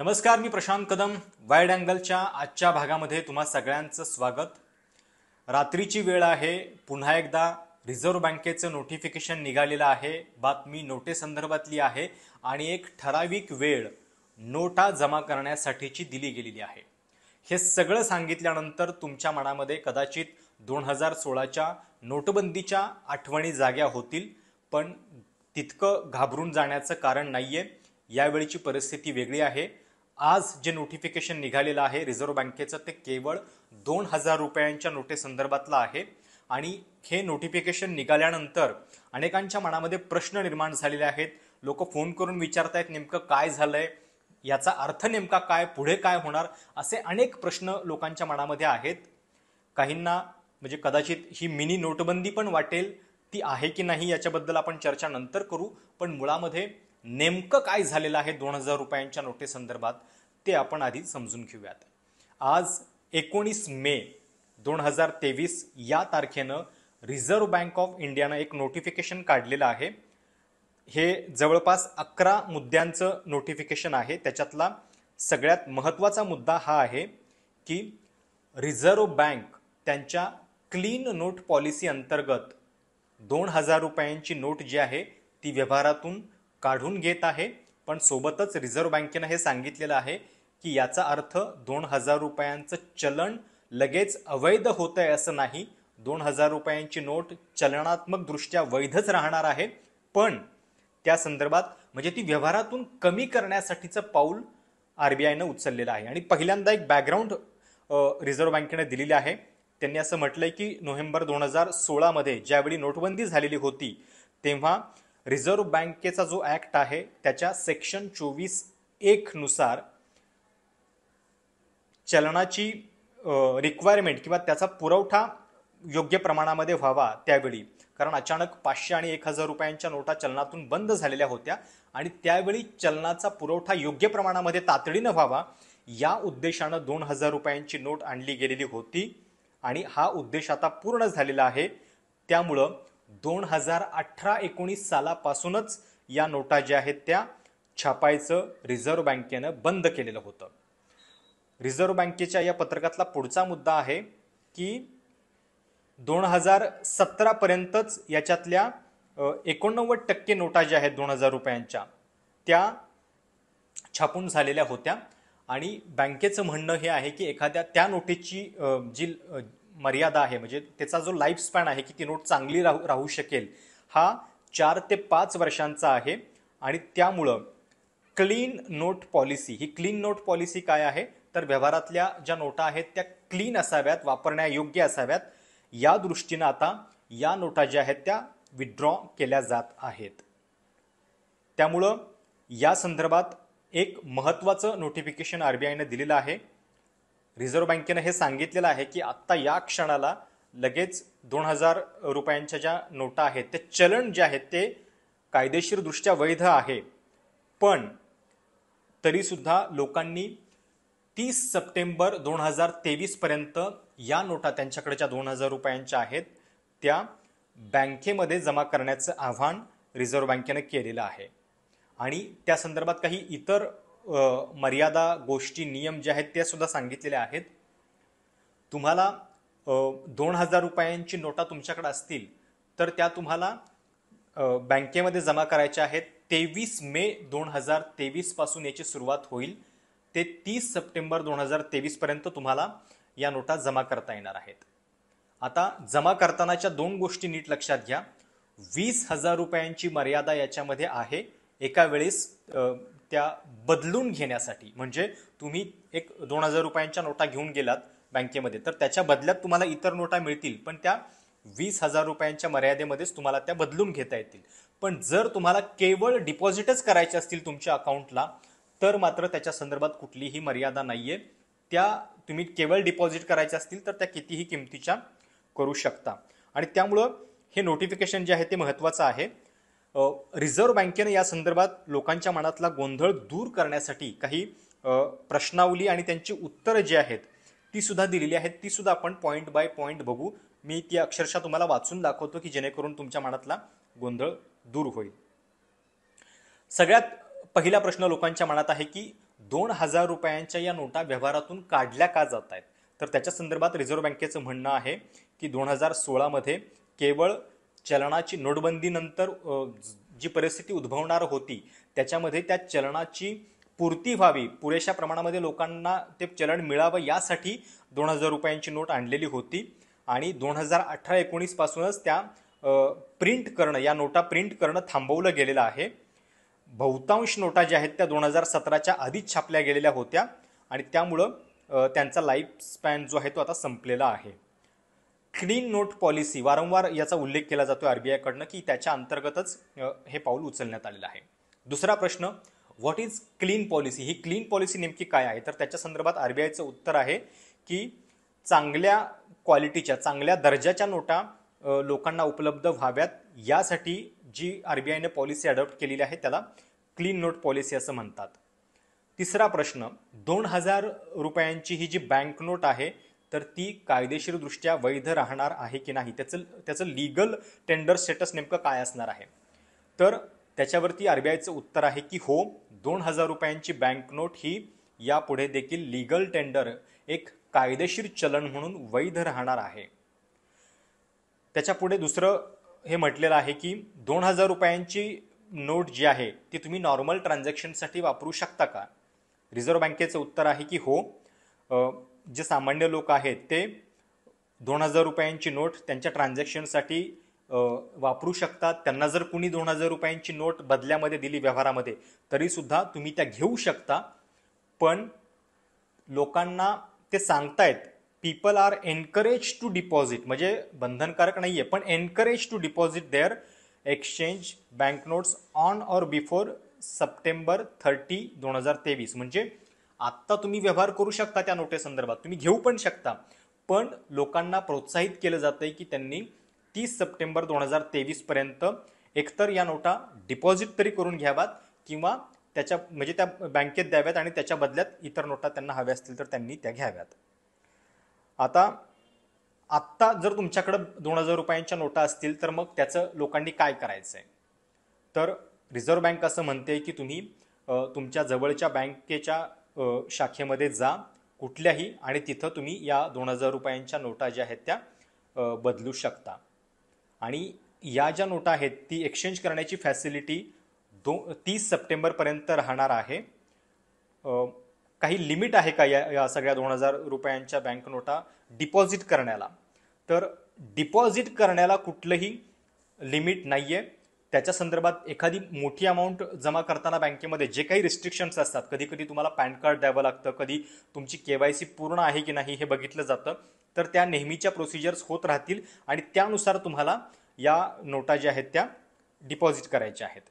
नमस्कार मी प्रशांत कदम वाईड अँगलच्या आजच्या भागामध्ये तुम्हा सगळ्यांचं स्वागत रात्रीची वेळ आहे पुन्हा एकदा रिझर्व्ह बँकेचं नोटिफिकेशन निघालेलं आहे बातमी नोटेसंदर्भातली आहे आणि एक ठराविक वेळ नोटा जमा करण्यासाठीची दिली गेलेली आहे हे सगळं सांगितल्यानंतर तुमच्या मनामध्ये कदाचित दोन हजार सोळाच्या नोटबंदीच्या आठवणी जाग्या होतील पण तितकं घाबरून जाण्याचं कारण नाही आहे यावेळीची परिस्थिती वेगळी आहे आज जे नोटिफिकेशन निघालेलं आहे रिझर्व्ह बँकेचं ते केवळ दोन हजार रुपयांच्या नोटेसंदर्भातलं आहे आणि हे नोटिफिकेशन निघाल्यानंतर अनेकांच्या मनामध्ये प्रश्न निर्माण झालेले आहेत लोक फोन करून विचारत आहेत नेमकं काय झालंय याचा अर्थ नेमका काय पुढे काय होणार असे अनेक प्रश्न लोकांच्या मनामध्ये आहेत काहींना म्हणजे कदाचित ही मिनी नोटबंदी पण वाटेल ती आहे की नाही याच्याबद्दल आपण चर्चा नंतर करू पण मुळामध्ये नेमकं काय झालेलं आहे दोन हजार रुपयांच्या नोटेसंदर्भात ते आपण आधी समजून घेऊयात आज एकोणीस मे दोन हजार तेवीस या तारखेनं रिझर्व्ह बँक ऑफ इंडियानं एक नोटिफिकेशन काढलेलं आहे हे जवळपास अकरा मुद्द्यांचं नोटिफिकेशन आहे त्याच्यातला सगळ्यात महत्त्वाचा मुद्दा हा आहे की रिझर्व्ह बँक त्यांच्या क्लीन नोट पॉलिसी अंतर्गत दोन हजार रुपयांची नोट जी आहे ती व्यवहारातून काढून घेत आहे पण सोबतच रिझर्व्ह बँकेनं हे सांगितलेलं आहे की याचा अर्थ दोन हजार रुपयांचं चलन लगेच अवैध होत आहे असं नाही दोन हजार रुपयांची नोट चलनात्मकदृष्ट्या वैधच राहणार आहे पण त्या संदर्भात म्हणजे ती व्यवहारातून कमी करण्यासाठीचं पाऊल आर बी आयनं उचललेलं आहे आणि पहिल्यांदा एक बॅकग्राऊंड रिझर्व्ह बँकेने दिलेली आहे त्यांनी असं म्हटलंय की नोव्हेंबर दोन हजार सोळामध्ये ज्यावेळी नोटबंदी झालेली होती तेव्हा रिझर्व्ह बँकेचा जो ॲक्ट आहे त्याच्या सेक्शन चोवीस एकनुसार चलनाची रिक्वायरमेंट किंवा त्याचा पुरवठा योग्य प्रमाणामध्ये व्हावा त्यावेळी कारण अचानक पाचशे आणि एक हजार रुपयांच्या नोटा चलनातून बंद झालेल्या होत्या आणि त्यावेळी चलनाचा पुरवठा योग्य प्रमाणामध्ये तातडीनं व्हावा या उद्देशानं दोन हजार रुपयांची नोट आणली गेलेली होती आणि हा उद्देश आता पूर्ण झालेला आहे त्यामुळं दोन हजार अठरा एकोणीस सालापासूनच या नोटा ज्या आहेत त्या छापायचं रिझर्व्ह बँकेनं बंद केलेलं होतं रिझर्व्ह बँकेच्या या पत्रकातला पुढचा मुद्दा आहे की दोन हजार सतरापर्यंतच याच्यातल्या एकोणनव्वद टक्के नोटा ज्या आहेत दोन हजार रुपयांच्या त्या छापून झालेल्या होत्या आणि बँकेचं म्हणणं हे आहे की एखाद्या त्या नोटेची जी मर्यादा आहे म्हणजे त्याचा जो लाईफ स्पॅन आहे की ती नोट चांगली राहू राहू शकेल हा चार ते पाच वर्षांचा आहे आणि त्यामुळं क्लीन नोट पॉलिसी ही क्लीन नोट पॉलिसी काय आहे तर व्यवहारातल्या ज्या नोटा आहेत त्या क्लीन असाव्यात वापरण्यायोग्य असाव्यात या दृष्टीनं आता या नोटा ज्या आहेत त्या विड्रॉ केल्या जात आहेत त्यामुळं या संदर्भात एक महत्त्वाचं नोटिफिकेशन आर बी आयनं दिलेलं आहे रिझर्व्ह बँकेनं हे सांगितलेलं आहे की आत्ता या क्षणाला लगेच दोन हजार रुपयांच्या ज्या नोटा आहेत ते चलन जे आहेत ते कायदेशीरदृष्ट्या वैध आहे पण तरीसुद्धा लोकांनी तीस सप्टेंबर दोन हजार तेवीसपर्यंत या नोटा त्यांच्याकडे ज्या दोन हजार रुपयांच्या आहेत त्या बँकेमध्ये जमा करण्याचं आव्हान रिझर्व्ह बँकेनं केलेलं आहे आणि त्या संदर्भात काही इतर मर्यादा गोष्टी नियम जे आहेत त्या सुद्धा सांगितलेल्या आहेत तुम्हाला दोन हजार रुपयांची नोटा तुमच्याकडे असतील तर त्या तुम्हाला बँकेमध्ये जमा करायच्या आहेत तेवीस मे दोन हजार तेवीसपासून याची सुरुवात होईल ते तीस सप्टेंबर दोन हजार तेवीसपर्यंत तुम्हाला या नोटा जमा करता येणार आहेत आता जमा करतानाच्या दोन गोष्टी नीट लक्षात घ्या वीस हजार रुपयांची मर्यादा याच्यामध्ये आहे एका वेळेस त्या बदलून घेण्यासाठी म्हणजे तुम्ही एक दोन हजार रुपयांच्या नोटा घेऊन गेलात बँकेमध्ये तर त्याच्या बदल्यात तुम्हाला इतर नोटा मिळतील पण त्या वीस हजार रुपयांच्या मर्यादेमध्येच तुम्हाला त्या बदलून घेता येतील पण जर तुम्हाला केवळ डिपॉझिटच करायचे असतील तुमच्या अकाउंटला तर मात्र त्याच्या संदर्भात कुठलीही मर्यादा नाहीये त्या तुम्ही केवळ डिपॉझिट करायच्या असतील तर त्या कितीही किमतीच्या करू शकता आणि त्यामुळं हे नोटिफिकेशन जे आहे ते महत्वाचं आहे रिझर्व्ह बँकेनं या संदर्भात लोकांच्या मनातला गोंधळ दूर करण्यासाठी काही प्रश्नावली आणि त्यांची उत्तरं जी आहेत ती सुद्धा दिलेली आहेत ती सुद्धा आपण पॉईंट बाय पॉईंट बघू मी ती अक्षरशः तुम्हाला वाचून दाखवतो की जेणेकरून तुमच्या मनातला गोंधळ दूर होईल सगळ्यात पहिला प्रश्न लोकांच्या मनात आहे की दोन हजार रुपयांच्या या नोटा व्यवहारातून काढल्या का जात आहेत तर त्याच्या संदर्भात रिझर्व्ह बँकेचं म्हणणं आहे की दोन हजार सोळामध्ये केवळ चलनाची नोटबंदीनंतर जी परिस्थिती उद्भवणार होती त्याच्यामध्ये त्या चलनाची पूर्ती व्हावी पुरेशा प्रमाणामध्ये लोकांना ते चलन मिळावं यासाठी दोन हजार रुपयांची नोट आणलेली होती आणि दोन हजार अठरा एकोणीसपासूनच त्या प्रिंट करणं या नोटा प्रिंट करणं थांबवलं गेलेलं आहे बहुतांश नोटा ज्या आहेत त्या दोन हजार सतराच्या आधीच छापल्या गेलेल्या होत्या आणि त्यामुळं त्यांचा लाईफ स्पॅन जो आहे तो आता संपलेला आहे क्लीन नोट पॉलिसी वारंवार याचा उल्लेख केला जातो आरबीआयकडनं की त्याच्या अंतर्गतच हे पाऊल उचलण्यात आलेलं आहे दुसरा प्रश्न व्हॉट इज क्लीन पॉलिसी ही क्लीन पॉलिसी नेमकी काय आहे तर त्याच्या संदर्भात आरबीआयचं उत्तर आहे की चांगल्या क्वालिटीच्या चांगल्या दर्जाच्या नोटा लोकांना उपलब्ध व्हाव्यात यासाठी जी आरबीआयने पॉलिसी अडॉप्ट केलेली आहे त्याला क्लीन नोट पॉलिसी असं म्हणतात तिसरा प्रश्न दोन हजार रुपयांची ही जी बँक नोट आहे तर ती कायदेशीरदृष्ट्या वैध राहणार आहे की नाही त्याचं त्याचं लिगल टेंडर स्टेटस नेमकं काय असणार आहे तर त्याच्यावरती आर बी आयचं उत्तर आहे की हो दोन हजार रुपयांची बँकनोट ही यापुढे देखील लिगल टेंडर एक कायदेशीर चलन म्हणून वैध राहणार आहे त्याच्यापुढे दुसरं हे म्हटलेलं आहे की दोन हजार रुपयांची नोट जी आहे ती तुम्ही नॉर्मल ट्रान्झॅक्शनसाठी वापरू शकता का रिझर्व्ह बँकेचं उत्तर आहे की हो जे सामान्य लोक आहेत ते दोन हजार रुपयांची नोट त्यांच्या ट्रान्झॅक्शनसाठी वापरू शकतात त्यांना जर कुणी दोन हजार रुपयांची नोट बदल्यामध्ये दिली व्यवहारामध्ये तरीसुद्धा तुम्ही त्या घेऊ शकता पण लोकांना ते सांगतायत people are encourage to deposit म्हणजे बंधनकारक नाही आहे पण encourage to deposit their exchange bank notes on or before September thirty दोन हजार तेवीस म्हणजे आत्ता तुम्ही व्यवहार करू शकता त्या नोटेसंदर्भात तुम्ही घेऊ पण शकता पण लोकांना प्रोत्साहित केलं जातं आहे की त्यांनी तीस सप्टेंबर दोन हजार तेवीसपर्यंत एकतर या नोटा डिपॉझिट तरी करून घ्याव्यात किंवा त्याच्या म्हणजे त्या बँकेत द्याव्यात आणि त्याच्या बदल्यात इतर नोटा त्यांना हव्या असतील तर त्यांनी त्या घ्याव्यात आता आत्ता जर तुमच्याकडं दोन हजार रुपयांच्या नोटा असतील तर मग त्याचं लोकांनी काय करायचं आहे तर रिझर्व्ह बँक असं म्हणते की तुम्ही तुमच्या जवळच्या बँकेच्या शाखेमध्ये जा कुठल्याही आणि तिथं तुम्ही या दोन हजार रुपयांच्या नोटा ज्या आहेत त्या बदलू शकता आणि या ज्या नोटा आहेत ती एक्सचेंज करण्याची फॅसिलिटी दो तीस सप्टेंबरपर्यंत राहणार आहे काही लिमिट आहे का या या सगळ्या दोन हजार रुपयांच्या बँक नोटा डिपॉझिट करण्याला तर डिपॉझिट करण्याला कुठलंही लिमिट नाही आहे त्याच्या संदर्भात एखादी मोठी अमाऊंट जमा करताना बँकेमध्ये जे काही रिस्ट्रिक्शन्स असतात कधी कधी तुम्हाला पॅन कार्ड द्यावं लागतं कधी तुमची केवायसी पूर्ण आहे की नाही हे बघितलं जातं तर त्या नेहमीच्या प्रोसिजर्स होत राहतील आणि त्यानुसार तुम्हाला या नोटा ज्या आहेत त्या डिपॉझिट करायच्या आहेत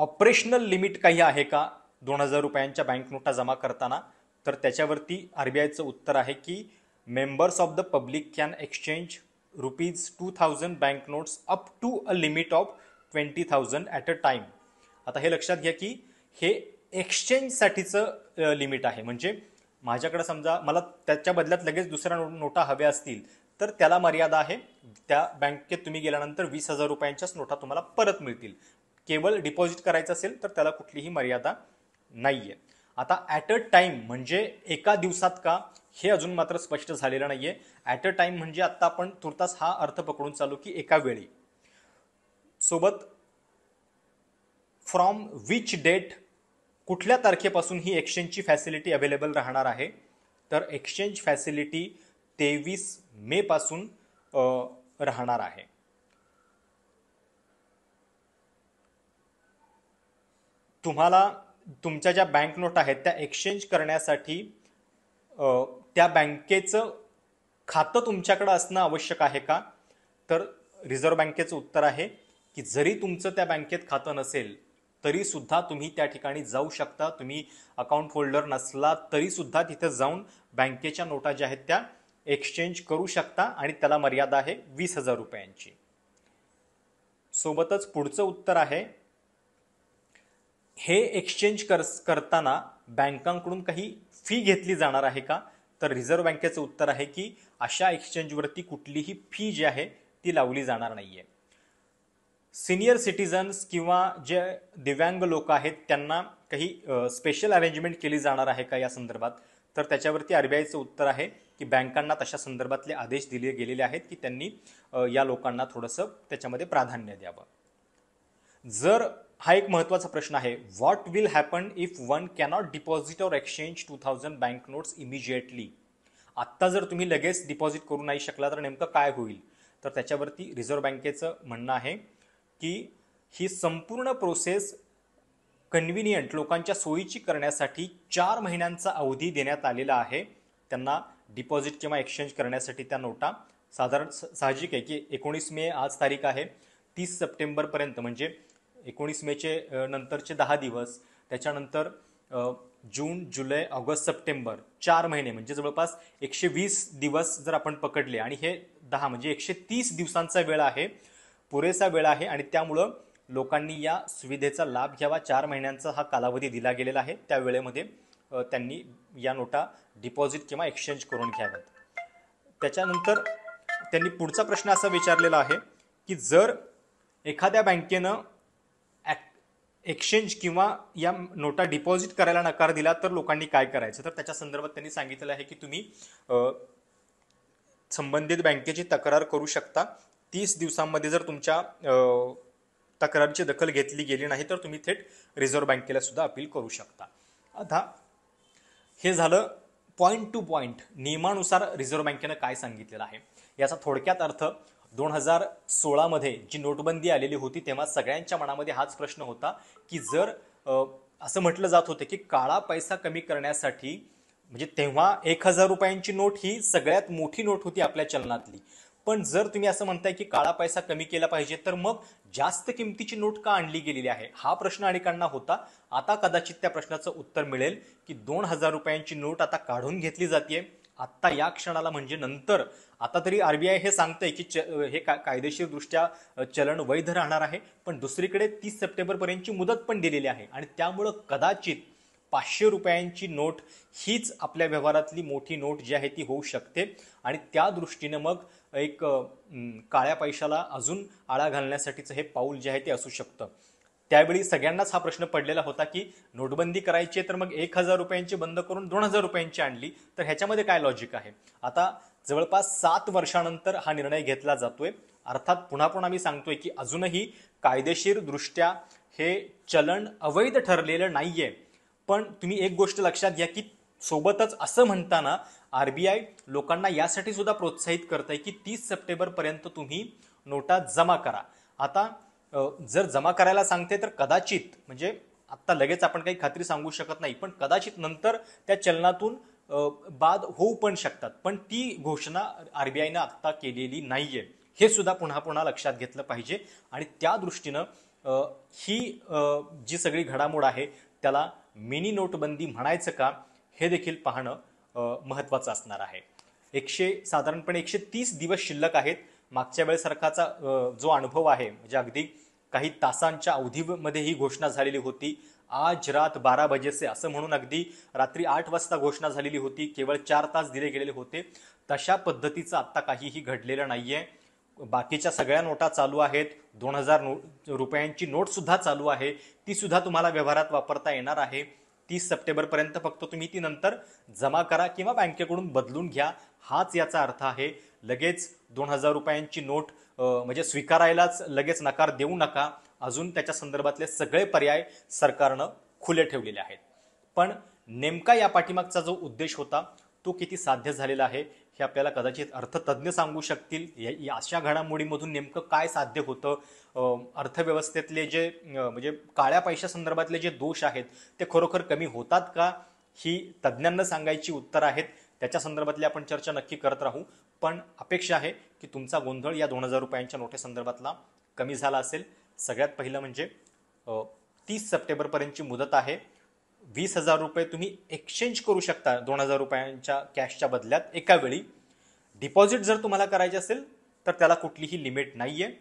ऑपरेशनल लिमिट काही आहे का दोन हजार रुपयांच्या बँक नोटा जमा करताना तर त्याच्यावरती आर बी आयचं उत्तर आहे की members of the public can exchange rupees two thousand bank notes up to a limit of twenty thousand at a time आता हे लक्षात घ्या की हे एक्सचेंजसाठीचं लिमिट आहे म्हणजे माझ्याकडं समजा मला त्याच्या बदल्यात लगेच दुसऱ्या नो नोटा हव्या असतील तर त्याला मर्यादा आहे त्या बँकेत तुम्ही गेल्यानंतर वीस हजार रुपयांच्याच नोटा तुम्हाला परत मिळतील केवळ डिपॉझिट करायचं असेल तर त्याला कुठलीही मर्यादा नाही आहे आता ॲट अ टाईम म्हणजे एका दिवसात का हे अजून मात्र स्पष्ट झालेलं नाही आहे ॲट अ टाइम म्हणजे आत्ता आपण तुर्तास हा अर्थ पकडून चालू की एका वेळी सोबत फ्रॉम विच डेट कुठल्या तारखेपासून ही एक्सचेंजची फॅसिलिटी अवेलेबल राहणार आहे तर एक्सचेंज फॅसिलिटी तेवीस मेपासून राहणार आहे तुम्हाला तुमच्या ज्या बँक नोट आहेत त्या एक्सचेंज करण्यासाठी त्या बँकेचं खातं तुमच्याकडं असणं आवश्यक आहे का तर रिझर्व्ह बँकेचं उत्तर आहे की जरी तुमचं त्या बँकेत खातं नसेल तरीसुद्धा तुम्ही त्या ठिकाणी जाऊ शकता तुम्ही अकाउंट होल्डर नसला तरीसुद्धा तिथं जाऊन बँकेच्या नोटा ज्या आहेत त्या एक्सचेंज करू शकता आणि त्याला मर्यादा आहे वीस हजार रुपयांची सोबतच पुढचं उत्तर आहे हे एक्सचेंज कर करताना बँकांकडून काही फी घेतली जाणार आहे का तर रिझर्व्ह बँकेचं उत्तर आहे की अशा एक्सचेंजवरती कुठलीही फी जी आहे ती लावली जाणार नाही आहे सिनियर सिटीजन्स किंवा जे दिव्यांग लोक आहेत त्यांना काही स्पेशल अरेंजमेंट केली जाणार आहे का या संदर्भात तर त्याच्यावरती आर बी उत्तर आहे की बँकांना तशा संदर्भातले आदेश दिले गेलेले आहेत की त्यांनी या लोकांना थोडंसं त्याच्यामध्ये प्राधान्य द्यावं जर हा एक महत्त्वाचा प्रश्न आहे what will happen if one cannot deposit or exchange two thousand bank notes immediately आत्ता जर तुम्ही लगेच डिपॉझिट करू नाही शकला तर नेमकं काय होईल तर त्याच्यावरती रिझर्व्ह बँकेचं म्हणणं आहे की ही संपूर्ण प्रोसेस कन्व्हिनियंट लोकांच्या सोयीची करण्यासाठी चार महिन्यांचा अवधी देण्यात आलेला आहे त्यांना डिपॉझिट किंवा एक्सचेंज करण्यासाठी त्या नोटा साधारण साहजिक आहे की एकोणीस मे आज तारीख आहे तीस सप्टेंबरपर्यंत म्हणजे एकोणीस मेचे नंतरचे दहा दिवस त्याच्यानंतर जून जुलै ऑगस्ट सप्टेंबर चार महिने म्हणजे जवळपास एकशे वीस दिवस जर आपण पकडले आणि हे दहा म्हणजे एकशे तीस दिवसांचा वेळ आहे पुरेसा वेळ आहे आणि त्यामुळं लोकांनी या सुविधेचा लाभ घ्यावा चार महिन्यांचा हा कालावधी दिला गेलेला आहे त्या वेळेमध्ये त्यांनी या नोटा डिपॉझिट किंवा एक्सचेंज करून घ्याव्यात त्याच्यानंतर त्यांनी पुढचा प्रश्न असा विचारलेला आहे की जर एखाद्या बँकेनं एक्सचेंज किंवा या नोटा डिपॉझिट करायला नकार दिला तर लोकांनी काय करायचं तर त्याच्या संदर्भात त्यांनी सांगितलं आहे की तुम्ही संबंधित बँकेची तक्रार करू शकता तीस दिवसांमध्ये जर तुमच्या तक्रारीची दखल घेतली गेली नाही तर तुम्ही थेट रिझर्व्ह बँकेला सुद्धा अपील करू शकता आता हे झालं पॉईंट टू पॉईंट नियमानुसार रिझर्व्ह बँकेनं काय सांगितलेलं आहे याचा थोडक्यात अर्थ दोन हजार सोळामध्ये जी नोटबंदी आलेली होती तेव्हा सगळ्यांच्या मनामध्ये हाच प्रश्न होता की जर असं म्हटलं जात होतं की काळा पैसा कमी करण्यासाठी म्हणजे तेव्हा एक हजार रुपयांची नोट ही सगळ्यात मोठी नोट होती आपल्या चलनातली पण जर तुम्ही असं म्हणताय की काळा पैसा कमी केला पाहिजे तर मग जास्त किमतीची नोट का आणली गेलेली आहे हा प्रश्न अनेकांना होता आता कदाचित त्या प्रश्नाचं उत्तर मिळेल की दोन हजार रुपयांची नोट आता काढून घेतली जाते आत्ता या क्षणाला म्हणजे नंतर आता तरी आरबीआय हे सांगतंय की च हे काय कायदेशीरदृष्ट्या चलन वैध राहणार आहे पण दुसरीकडे तीस सप्टेंबरपर्यंतची मुदत पण दिलेली आहे आणि त्यामुळं कदाचित पाचशे रुपयांची नोट हीच आपल्या व्यवहारातली मोठी नोट जी आहे ती होऊ शकते आणि त्या दृष्टीनं मग एक काळ्या पैशाला अजून आळा घालण्यासाठीचं हे पाऊल जे आहे ते असू शकतं त्यावेळी सगळ्यांनाच हा प्रश्न पडलेला होता की नोटबंदी करायची तर मग एक हजार रुपयांची बंद करून दोन हजार रुपयांची आणली तर ह्याच्यामध्ये काय लॉजिक आहे आता जवळपास सात वर्षानंतर हा निर्णय घेतला जातोय अर्थात पुन्हा पुन्हा मी सांगतोय की अजूनही कायदेशीर दृष्ट्या हे चलन अवैध ठरलेलं नाहीये पण तुम्ही एक गोष्ट लक्षात घ्या की सोबतच असं म्हणताना आर बी आय लोकांना यासाठी सुद्धा प्रोत्साहित करत आहे की तीस सप्टेंबरपर्यंत तुम्ही नोटा जमा करा आता जर जमा करायला सांगते तर कदाचित म्हणजे आत्ता लगेच आपण काही खात्री सांगू शकत नाही पण कदाचित नंतर त्या चलनातून बाद होऊ पण शकतात पण ती घोषणा आयनं आत्ता केलेली नाहीये हे सुद्धा पुन्हा पुन्हा लक्षात घेतलं पाहिजे आणि त्या दृष्टीनं ही जी सगळी घडामोड आहे त्याला मिनी नोटबंदी म्हणायचं का हे देखील पाहणं महत्त्वाचं असणार आहे एकशे साधारणपणे एकशे तीस दिवस शिल्लक आहेत मागच्या वेळेसारखाचा जो अनुभव आहे म्हणजे अगदी काही तासांच्या अवधीमध्ये ही घोषणा झालेली होती आज रात बारा बजेसे असं म्हणून अगदी रात्री आठ वाजता घोषणा झालेली होती केवळ चार तास दिले गेलेले होते तशा पद्धतीचं आत्ता काहीही घडलेलं नाहीये बाकीच्या सगळ्या नोटा चालू आहेत दोन हजार नो रुपयांची नोटसुद्धा चालू आहे तीसुद्धा तुम्हाला व्यवहारात वापरता येणार आहे तीस सप्टेंबरपर्यंत फक्त तुम्ही ती नंतर जमा करा किंवा बँकेकडून बदलून घ्या हाच याचा अर्थ आहे लगेच दोन हजार रुपयांची नोट म्हणजे स्वीकारायलाच लगेच नकार देऊ नका अजून त्याच्या संदर्भातले सगळे पर्याय सरकारनं खुले ठेवलेले आहेत पण नेमका या पाठीमागचा जो उद्देश होता तो किती साध्य झालेला आहे हे आपल्याला कदाचित अर्थतज्ज्ञ सांगू शकतील या अशा घडामोडीमधून नेमकं काय साध्य होतं अर्थव्यवस्थेतले जे म्हणजे काळ्या पैशासंदर्भातले जे दोष आहेत ते खरोखर कमी होतात का ही तज्ज्ञांना सांगायची उत्तरं आहेत त्याच्या संदर्भातली आपण चर्चा नक्की करत राहू पण अपेक्षा आहे की तुमचा गोंधळ या दोन हजार रुपयांच्या नोटेसंदर्भातला कमी झाला असेल सगळ्यात पहिलं म्हणजे तीस सप्टेंबरपर्यंतची मुदत आहे वीस हजार रुपये तुम्ही एक्सचेंज करू शकता दोन हजार रुपयांच्या कॅशच्या बदल्यात एका वेळी डिपॉझिट जर तुम्हाला करायचे असेल तर त्याला कुठलीही लिमिट नाही आहे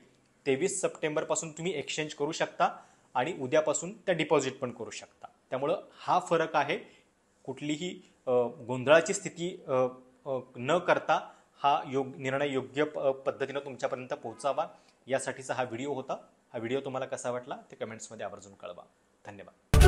तेवीस सप्टेंबरपासून तुम्ही एक्सचेंज करू शकता आणि उद्यापासून त्या डिपॉझिट पण करू शकता त्यामुळं हा फरक आहे कुठलीही गोंधळाची स्थिती न करता हा योग निर्णय योग्य पद्धतीनं तुमच्यापर्यंत पोहोचावा यासाठीचा हा व्हिडिओ होता हा व्हिडिओ तुम्हाला कसा वाटला ते कमेंट्समध्ये आवर्जून कळवा धन्यवाद